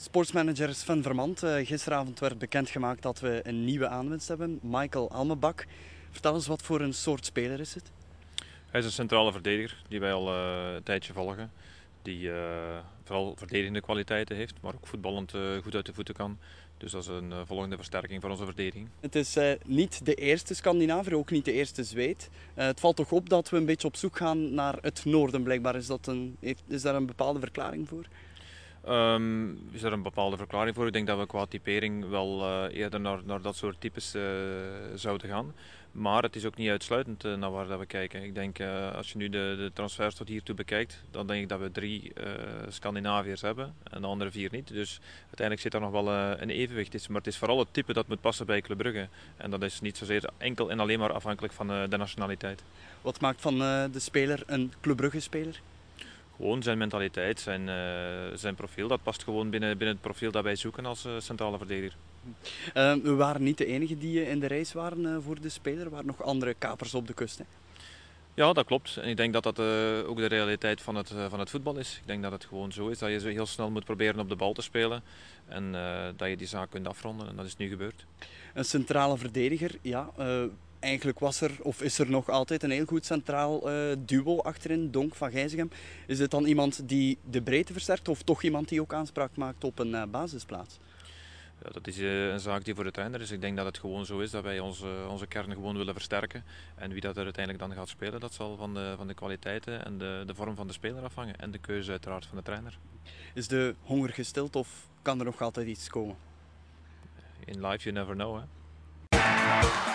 Sportsmanager Sven Vermand, eh, gisteravond werd bekendgemaakt dat we een nieuwe aanwinst hebben, Michael Almebak. Vertel eens wat voor een soort speler is het? Hij is een centrale verdediger die wij al eh, een tijdje volgen. Die eh, vooral verdedigende kwaliteiten heeft, maar ook voetballend goed uit de voeten kan. Dus dat is een volgende versterking voor onze verdediging. Het is niet de eerste Scandinaver, ook niet de eerste Zweed. het valt toch op dat we een beetje op zoek gaan naar het noorden, blijkbaar. Is, dat een, heeft, is daar een bepaalde verklaring voor? Um, is er een bepaalde verklaring voor? Ik denk dat we qua typering wel eh, eerder naar, naar dat soort types eh, zouden gaan. Maar het is ook niet uitsluitend eh, naar waar dat we kijken. Ik denk, als je nu de, de transfers tot hiertoe bekijkt, dan denk ik dat we drie Scandinaviërs hebben en de andere vier niet. Dus uiteindelijk zit daar nog wel een evenwicht in. Maar het is vooral het type dat moet passen bij Club Brugge. En dat is niet zozeer enkel en alleen maar afhankelijk van de nationaliteit. Wat maakt van de speler een Club Brugge-speler? gewoon zijn mentaliteit, zijn, eh, zijn profiel, dat past gewoon binnen, binnen het profiel dat wij zoeken als eh, centrale verdediger. Eh, we waren niet de enige die in de race waren voor de speler, er waren nog andere kapers op de kust. Hè? Ja, dat klopt. En ik denk dat dat ook de realiteit van het, van het voetbal is. Ik denk dat het gewoon zo is dat je heel snel moet proberen op de bal te spelen. En dat je die zaak kunt afronden. En dat is nu gebeurd. Een centrale verdediger, ja eigenlijk was er, of is er nog altijd, een heel goed centraal eh, duo achterin, Donk van Gijzigem. Is dit dan iemand die de breedte versterkt of toch iemand die ook aanspraak maakt op een eh, basisplaats? Ja, dat is eh, een zaak die voor de trainer is. Ik denk dat het gewoon zo is dat wij onze, onze kern gewoon willen versterken. En wie dat er uiteindelijk dan gaat spelen, dat zal van de, van de kwaliteiten en de, de vorm van de speler afhangen. En de keuze uiteraard van de trainer. Is de honger gestild of kan er nog altijd iets komen? In life you never know, hè.